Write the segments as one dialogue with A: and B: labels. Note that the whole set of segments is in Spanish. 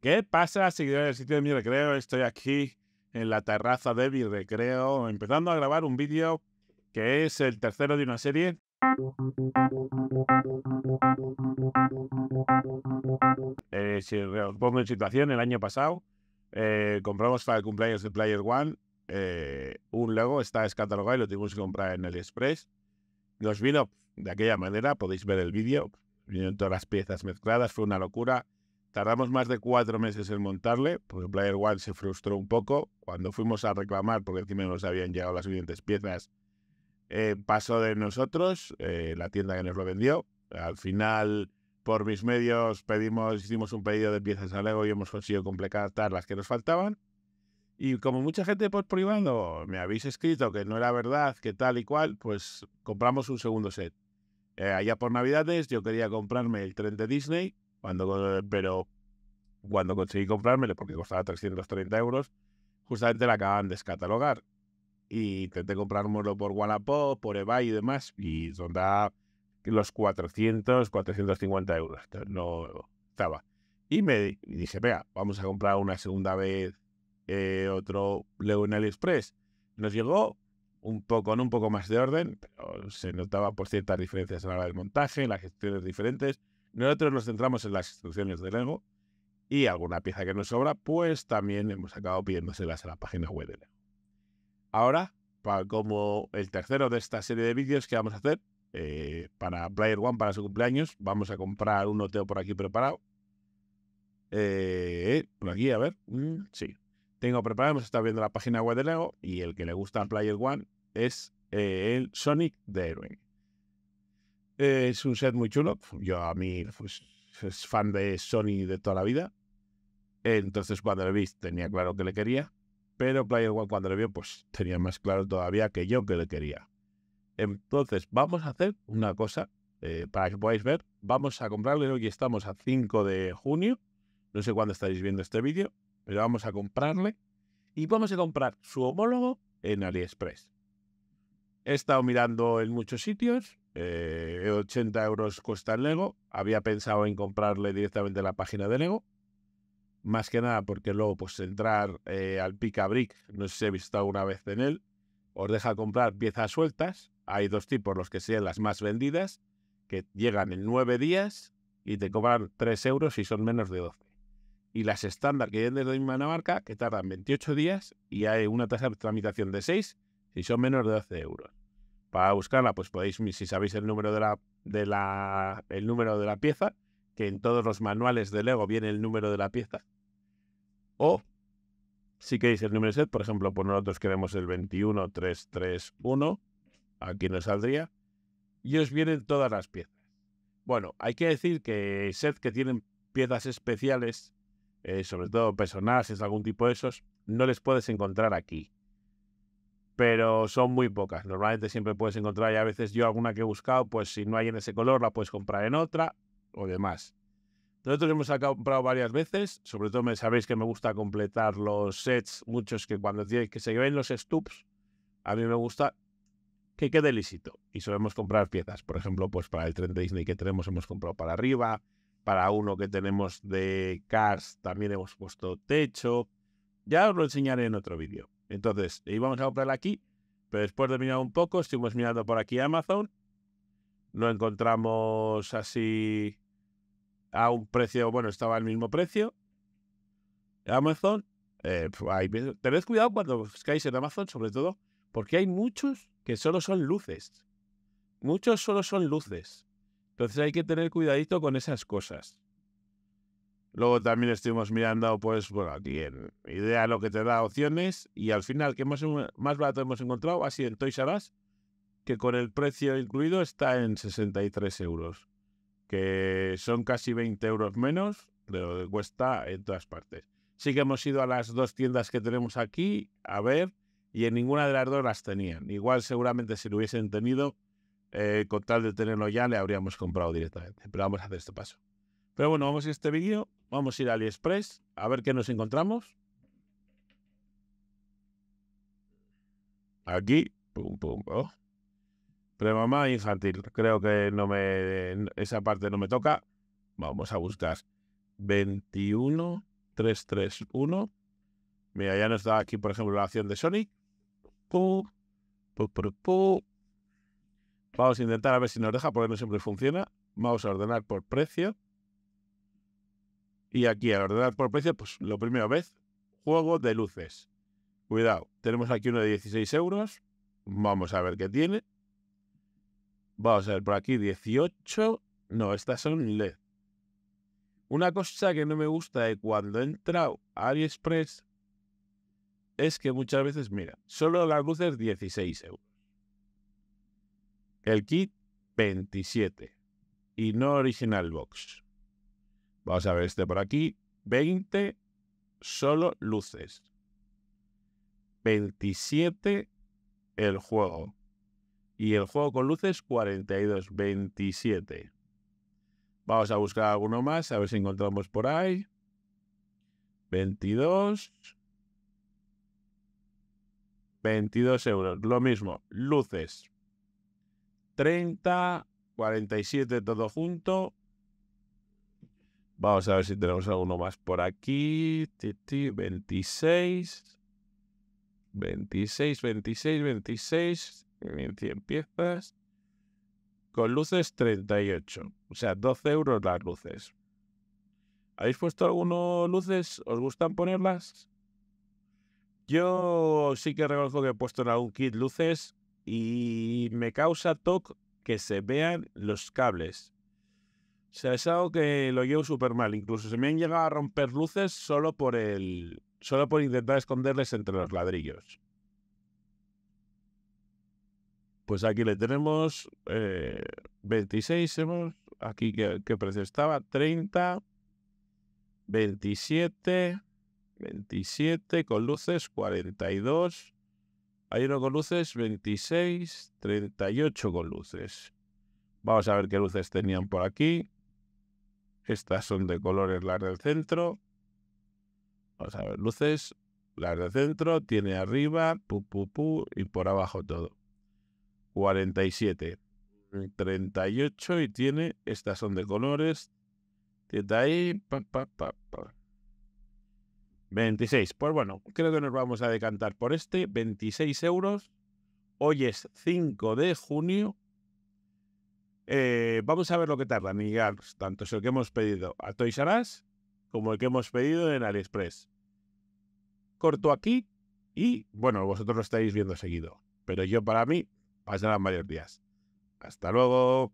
A: ¿Qué pasa, seguidores del sitio de mi recreo? Estoy aquí en la terraza de mi recreo, empezando a grabar un vídeo que es el tercero de una serie. Eh, si os pongo en situación, el año pasado eh, compramos para el cumpleaños de Player One eh, un logo, está descatalogado y lo tuvimos que comprar en el Express. Nos vino de aquella manera, podéis ver el vídeo, vinieron todas las piezas mezcladas, fue una locura. Tardamos más de cuatro meses en montarle, porque Player One se frustró un poco. Cuando fuimos a reclamar, porque encima nos habían llegado las siguientes piezas, eh, pasó de nosotros, eh, la tienda que nos lo vendió. Al final, por mis medios, pedimos, hicimos un pedido de piezas a Lego y hemos conseguido completar las que nos faltaban. Y como mucha gente por privado me habéis escrito que no era verdad, que tal y cual, pues compramos un segundo set. Eh, allá por Navidades yo quería comprarme el tren de Disney, cuando, pero cuando conseguí comprármelo, porque costaba 330 euros, justamente la acaban de descatalogar. Y intenté comprármelo por Wallapop, por eBay y demás, y sonda los 400, 450 euros. No estaba. Y me dice dije, vea, vamos a comprar una segunda vez eh, otro Leonel Express, Nos llegó un poco, con un poco más de orden, pero se notaba por ciertas diferencias en la hora del montaje, las gestiones diferentes, nosotros nos centramos en las instrucciones de Lego y alguna pieza que nos sobra, pues también hemos acabado pidiéndoselas a la página web de Lego. Ahora, como el tercero de esta serie de vídeos que vamos a hacer eh, para Player One, para su cumpleaños, vamos a comprar un noteo por aquí preparado. Eh, por aquí, a ver. Mm, sí. Tengo preparado, hemos estado viendo la página web de Lego y el que le gusta a Player One es eh, el Sonic The Héroe. Eh, es un set muy chulo. Yo a mí, pues, es fan de Sony de toda la vida. Entonces, cuando lo vi, tenía claro que le quería. Pero Player One, cuando lo vio, pues tenía más claro todavía que yo que le quería. Entonces, vamos a hacer una cosa eh, para que podáis ver. Vamos a comprarle hoy. Estamos a 5 de junio. No sé cuándo estaréis viendo este vídeo, pero vamos a comprarle. Y vamos a comprar su homólogo en AliExpress. He estado mirando en muchos sitios 80 eh, euros cuesta el Lego. Había pensado en comprarle directamente la página de Lego. Más que nada porque luego, pues entrar eh, al Brick, no sé si he visto una vez en él, os deja comprar piezas sueltas. Hay dos tipos, los que sean las más vendidas, que llegan en 9 días y te cobran 3 euros si son menos de 12. Y las estándar que vienen desde marca que tardan 28 días y hay una tasa de tramitación de 6 si son menos de 12 euros. Para buscarla, pues podéis, si sabéis el número de la, de la, el número de la pieza, que en todos los manuales de Lego viene el número de la pieza. O si queréis el número de set, por ejemplo, por pues nosotros queremos el 21331, aquí nos saldría, y os vienen todas las piezas. Bueno, hay que decir que set que tienen piezas especiales, eh, sobre todo personajes, algún tipo de esos, no les puedes encontrar aquí pero son muy pocas. Normalmente siempre puedes encontrar, y a veces yo alguna que he buscado, pues si no hay en ese color, la puedes comprar en otra o demás. Nosotros hemos comprado varias veces, sobre todo me sabéis que me gusta completar los sets, muchos que cuando que se ven los stubs, a mí me gusta que quede lícito. Y solemos comprar piezas, por ejemplo, pues para el tren de Disney que tenemos hemos comprado para arriba, para uno que tenemos de Cars también hemos puesto techo. Ya os lo enseñaré en otro vídeo. Entonces, íbamos a comprar aquí, pero después de mirar un poco, estuvimos mirando por aquí Amazon, lo encontramos así a un precio, bueno, estaba al mismo precio. Amazon, eh, pues, tened cuidado cuando buscáis en Amazon, sobre todo, porque hay muchos que solo son luces. Muchos solo son luces. Entonces hay que tener cuidadito con esas cosas. Luego también estuvimos mirando, pues, bueno, aquí en Idea lo que te da opciones. Y al final, que más, más barato hemos encontrado ha sido en Toys que con el precio incluido está en 63 euros, que son casi 20 euros menos de lo que cuesta en todas partes. Sí que hemos ido a las dos tiendas que tenemos aquí a ver, y en ninguna de las dos las tenían. Igual, seguramente, si lo hubiesen tenido, eh, con tal de tenerlo ya, le habríamos comprado directamente. Pero vamos a hacer este paso. Pero bueno, vamos a este vídeo, vamos a ir a AliExpress, a ver qué nos encontramos. Aquí, pum, pum, oh. Premamá infantil, creo que no me, esa parte no me toca. Vamos a buscar 21331. Mira, ya nos da aquí, por ejemplo, la acción de Sony. Vamos a intentar a ver si nos deja, porque no siempre funciona. Vamos a ordenar por precio. Y aquí, a ordenar por precio, pues lo primero vez, juego de luces. Cuidado, tenemos aquí uno de 16 euros. Vamos a ver qué tiene. Vamos a ver, por aquí 18. No, estas son LED. Una cosa que no me gusta de cuando he entrado a AliExpress es que muchas veces, mira, solo las luces 16 euros. El kit 27. Y no original box. Vamos a ver este por aquí. 20 solo luces. 27 el juego. Y el juego con luces 42, 27. Vamos a buscar alguno más, a ver si encontramos por ahí. 22. 22 euros, lo mismo, luces. 30, 47 todo junto, Vamos a ver si tenemos alguno más por aquí. 26. 26, 26, 26. 100 piezas. Con luces 38. O sea, 12 euros las luces. ¿Habéis puesto alguno luces? ¿Os gustan ponerlas? Yo sí que reconozco que he puesto en algún kit luces y me causa toque que se vean los cables sea, es algo que lo llevo súper mal. Incluso se me han llegado a romper luces solo por el. solo por intentar esconderles entre los ladrillos. Pues aquí le tenemos 26, eh, Aquí que, que precio estaba, 30, 27, 27 con luces, 42. Hay uno con luces, 26, 38 con luces. Vamos a ver qué luces tenían por aquí. Estas son de colores las del centro. Vamos a ver, luces, las del centro, tiene arriba, pu, y por abajo todo. 47, 38 mm, y tiene, estas son de colores. Tiene ahí, 26. Pues bueno, creo que nos vamos a decantar por este. 26 euros. Hoy es 5 de junio eh, vamos a ver lo que tarda en llegar tanto el que hemos pedido a Toys R como el que hemos pedido en AliExpress. Corto aquí y, bueno, vosotros lo estáis viendo seguido. Pero yo para mí pasarán varios días. Hasta luego.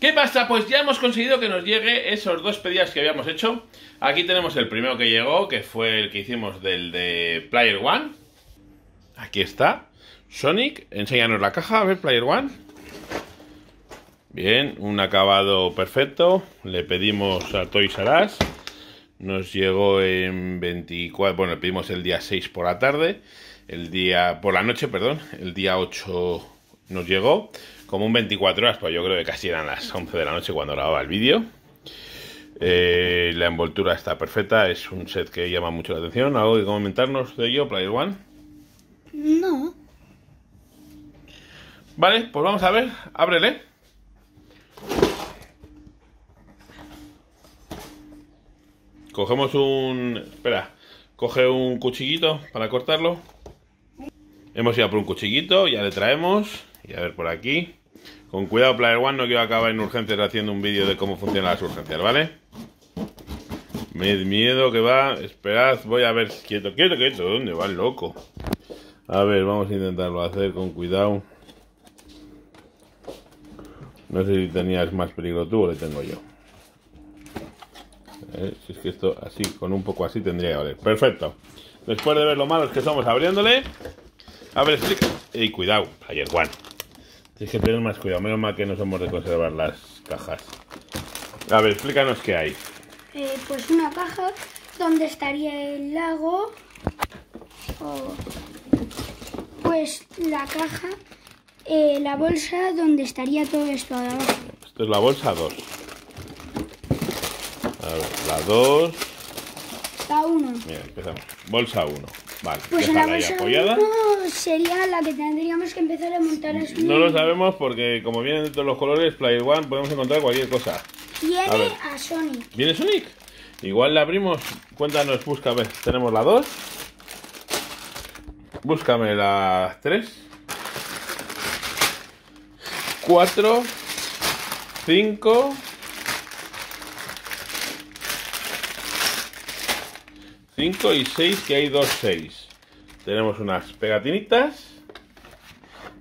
A: ¿Qué pasa? Pues ya hemos conseguido que nos llegue esos dos pedidos que habíamos hecho. Aquí tenemos el primero que llegó, que fue el que hicimos del de Player One. Aquí está. Sonic, enséñanos la caja. A ver, Player One. Bien, un acabado perfecto. Le pedimos a Toys R Nos llegó en 24, bueno, le pedimos el día 6 por la tarde, el día por la noche, perdón, el día 8 nos llegó como un 24 horas, pues yo creo que casi eran las 11 de la noche cuando grababa el vídeo. Eh, la envoltura está perfecta, es un set que llama mucho la atención. ¿Algo que comentarnos de ello, Player One? No. Vale, pues vamos a ver, ábrele. Cogemos un... Espera. Coge un cuchillito para cortarlo. Hemos ido por un cuchillito, ya le traemos. Y a ver por aquí. Con cuidado, Player One, no quiero acabar en urgencias haciendo un vídeo de cómo funcionan las urgencias, ¿vale? Me miedo que va. Esperad, voy a ver. Quieto, quieto, quieto. ¿Dónde va el loco? A ver, vamos a intentarlo hacer con cuidado. No sé si tenías más peligro tú o le tengo yo. ¿Eh? Si es que esto así, con un poco así tendría que haber, Perfecto. Después de ver lo malos que somos abriéndole, A ver, explica, Y cuidado, ayer Juan. Tienes que tener más cuidado. Menos mal que no somos de conservar las cajas. A ver, explícanos qué hay.
B: Eh, pues una caja donde estaría el lago. Pues la caja, eh, la bolsa donde estaría todo esto
A: Esto es la bolsa 2 la 2. La 1. Mira, empezamos. Bolsa 1. Vale, pues la bolsa ahí
B: sería la que tendríamos que empezar a montar mm, así. No lo
A: sabemos porque como vienen todos los colores, Play One podemos encontrar cualquier cosa.
B: Viene a, a, Sonic.
A: ¿Viene Sonic? Igual la abrimos. Cuéntanos, búscame. Tenemos la 2. Búscame la 3. 4. 5. 5 y 6, que hay dos 6. Tenemos unas pegatinitas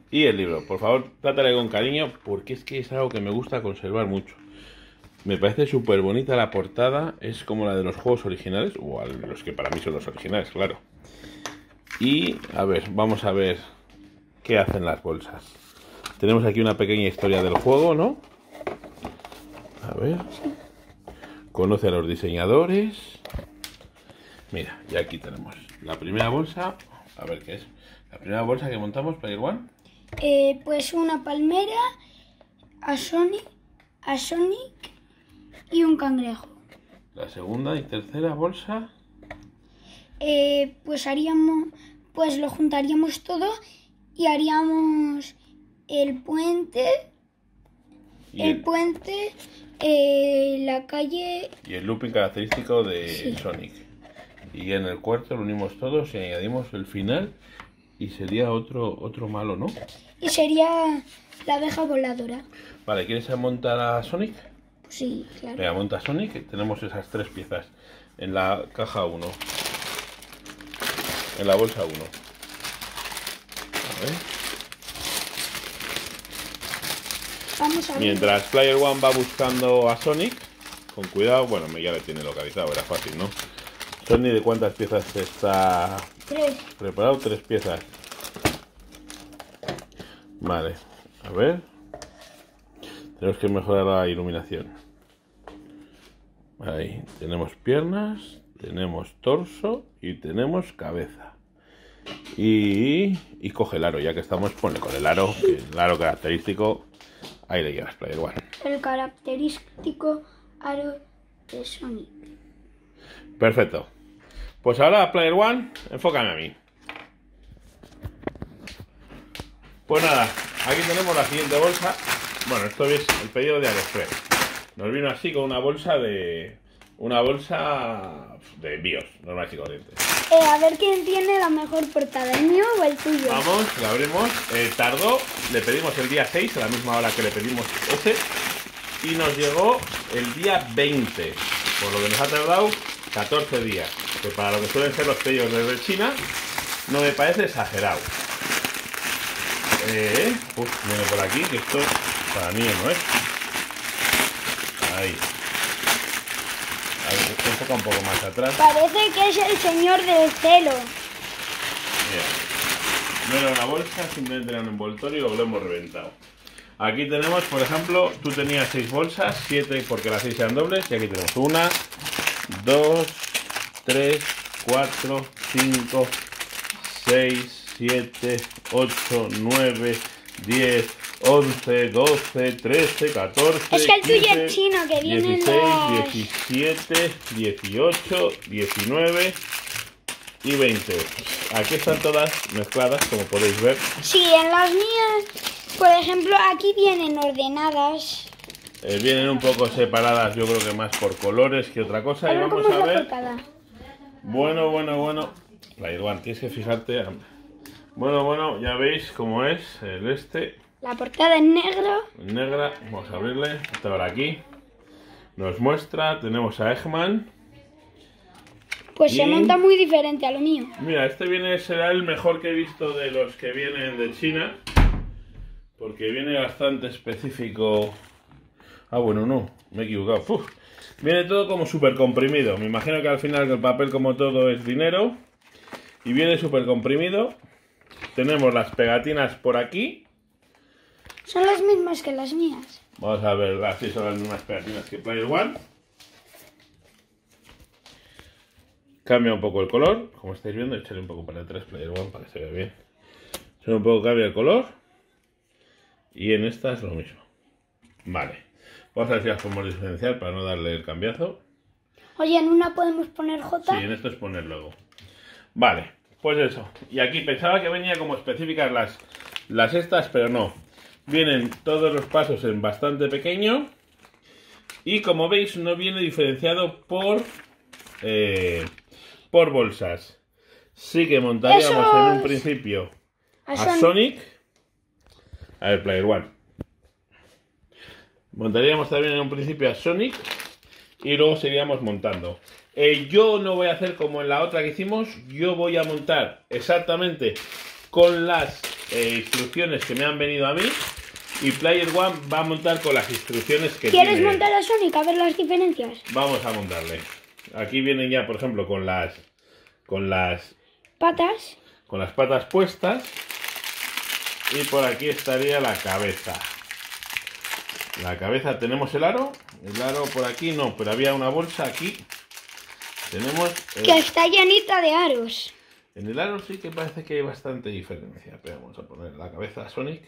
A: y el libro. Por favor, trátale con cariño porque es que es algo que me gusta conservar mucho. Me parece súper bonita la portada, es como la de los juegos originales, o los que para mí son los originales, claro. Y a ver, vamos a ver qué hacen las bolsas. Tenemos aquí una pequeña historia del juego, ¿no? A ver. Conoce a los diseñadores. Mira, y aquí tenemos la primera bolsa. A ver qué es. La primera bolsa que montamos, ¿para igual
B: Eh, pues una palmera, a Sonic, a Sonic y un cangrejo.
A: La segunda y tercera bolsa.
B: Eh, pues haríamos, pues lo juntaríamos todo y haríamos el puente, el, puente, eh, la calle
A: y el looping característico de Sonic y en el cuarto lo unimos todos y añadimos el final y sería otro, otro malo, ¿no?
B: Y sería la abeja voladora.
A: Vale, ¿quieres montar a Sonic?
B: Pues sí, claro. Venga,
A: monta a Sonic, tenemos esas tres piezas en la caja 1, en la bolsa 1. A ver. Mientras Player One va buscando a Sonic, con cuidado, bueno, ya le tiene localizado, era fácil, ¿no? Tony, ¿de cuántas piezas está preparado? Tres piezas. Vale, a ver. Tenemos que mejorar la iluminación. Ahí, tenemos piernas, tenemos torso y tenemos cabeza. Y, y coge el aro, ya que estamos, pone con el aro, el aro característico. Ahí le llevas, Player igual.
B: El característico aro de Sonic.
A: Perfecto. Pues ahora, Player One, enfócame a mí. Pues nada, aquí tenemos la siguiente bolsa. Bueno, esto es el pedido de AliExpress. Nos vino así con una bolsa de... Una bolsa de envíos, normal y eh,
B: a ver quién tiene la mejor portada, el mío o el tuyo. Vamos,
A: la abrimos. Eh, tardó, le pedimos el día 6, a la misma hora que le pedimos 11. Y nos llegó el día 20, por lo que nos ha tardado 14 días que para lo que suelen ser los sellos de China, no me parece exagerado. Eh, por aquí, que esto para mí no es. Ahí. A un poco más atrás. Parece
B: que es el señor del celo.
A: Mira. No era una bolsa, simplemente era un envoltorio y lo hemos reventado. Aquí tenemos, por ejemplo, tú tenías seis bolsas, 7 porque las 6 eran dobles, y aquí tenemos una, dos 3, 4, 5, 6, 7, 8, 9, 10, 11, 12, 13, 14. Es que tuyo es
B: chino, que viene 16,
A: 17, 18, 19 y 20. Aquí están todas mezcladas, como podéis ver.
B: Sí, en las mías, por ejemplo, aquí vienen ordenadas.
A: Eh, vienen un poco separadas, yo creo que más por colores que otra cosa. y vamos a ver. Bueno, bueno, bueno. La Irwan, tienes que fijarte. Bueno, bueno, ya veis cómo es el este.
B: La portada es negro.
A: Negra, vamos a abrirle. Hasta ahora aquí. Nos muestra, tenemos a Eggman. Pues se monta
B: muy diferente a lo mío.
A: Mira, este viene, será el mejor que he visto de los que vienen de China. Porque viene bastante específico. Ah, bueno, no, me he equivocado. Viene todo como súper comprimido. Me imagino que al final el papel como todo es dinero. Y viene súper comprimido. Tenemos las pegatinas por aquí.
B: Son las mismas que las mías.
A: Vamos a ver, si son las mismas pegatinas que Player One. Cambia un poco el color. Como estáis viendo, echaré un poco para atrás Player One para que se vea bien. Solo un poco cambia el color. Y en esta es lo mismo. Vale. Vamos a ver si las podemos diferenciar para no darle el cambiazo.
B: Oye, en una podemos poner J. Sí, en
A: esto es poner luego. Vale, pues eso. Y aquí pensaba que venía como específicas las, las estas, pero no. Vienen todos los pasos en bastante pequeño. Y como veis, no viene diferenciado por, eh, por bolsas. Sí que montaríamos en un principio a, Sonic. Sonic. A ver, Player One. Montaríamos también en un principio a Sonic y luego seguiríamos montando. Eh, yo no voy a hacer como en la otra que hicimos, yo voy a montar exactamente con las eh, instrucciones que me han venido a mí y Player One va a montar con las instrucciones que ¿Quieres montar
B: a Sonic a ver las diferencias?
A: Vamos a montarle. Aquí vienen ya, por ejemplo, con las con las patas, con las patas puestas y por aquí estaría la cabeza. La cabeza tenemos el aro. El aro por aquí no, pero había una bolsa aquí. Tenemos. Eh, que
B: está llenita de aros.
A: En el aro sí que parece que hay bastante diferencia. Pero vamos a poner la cabeza a Sonic.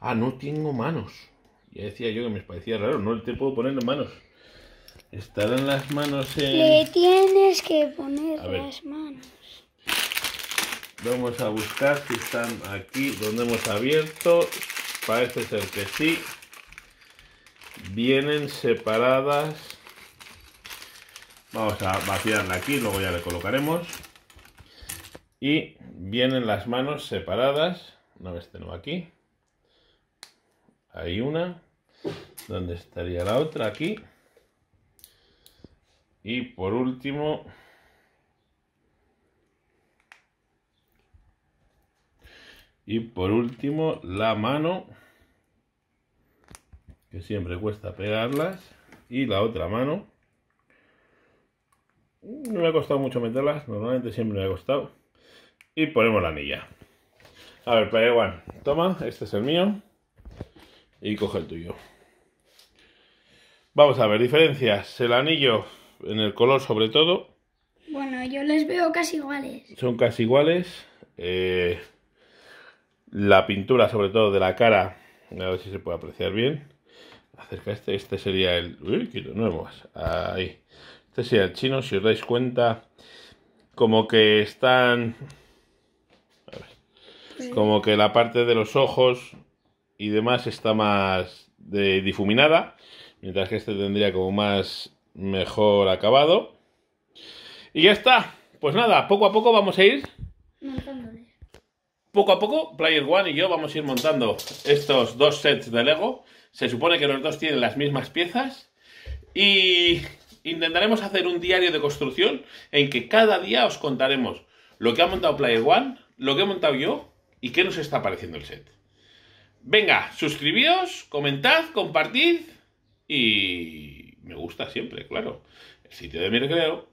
A: Ah, no tengo manos. Ya decía yo que me parecía raro. No te puedo poner las manos. Estarán las manos en. Le
B: tienes que poner las manos.
A: Vamos a buscar si están aquí donde hemos abierto. Parece ser que sí vienen separadas. Vamos a vaciarla aquí, luego ya le colocaremos. Y vienen las manos separadas. una vez tengo aquí. Hay una. donde estaría la otra? Aquí. Y por último... Y por último, la mano que siempre cuesta pegarlas y la otra mano no mm, me ha costado mucho meterlas normalmente siempre me ha costado y ponemos la anilla a ver pero bueno toma este es el mío y coge el tuyo vamos a ver diferencias el anillo en el color sobre todo
B: bueno yo les veo casi iguales
A: son casi iguales eh, la pintura sobre todo de la cara a ver si se puede apreciar bien acerca este, este sería el... Uy, Este sería el chino, si os dais cuenta, como que están... como que la parte de los ojos y demás está más de, difuminada, mientras que este tendría como más mejor acabado. Y ya está. Pues nada, poco a poco vamos a ir... Poco a poco, Player One y yo vamos a ir montando estos dos sets de Lego. Se supone que los dos tienen las mismas piezas y intentaremos hacer un diario de construcción en que cada día os contaremos lo que ha montado Player One, lo que he montado yo y qué nos está pareciendo el set. Venga, suscribíos, comentad, compartid y me gusta siempre, claro. El sitio de mi recreo.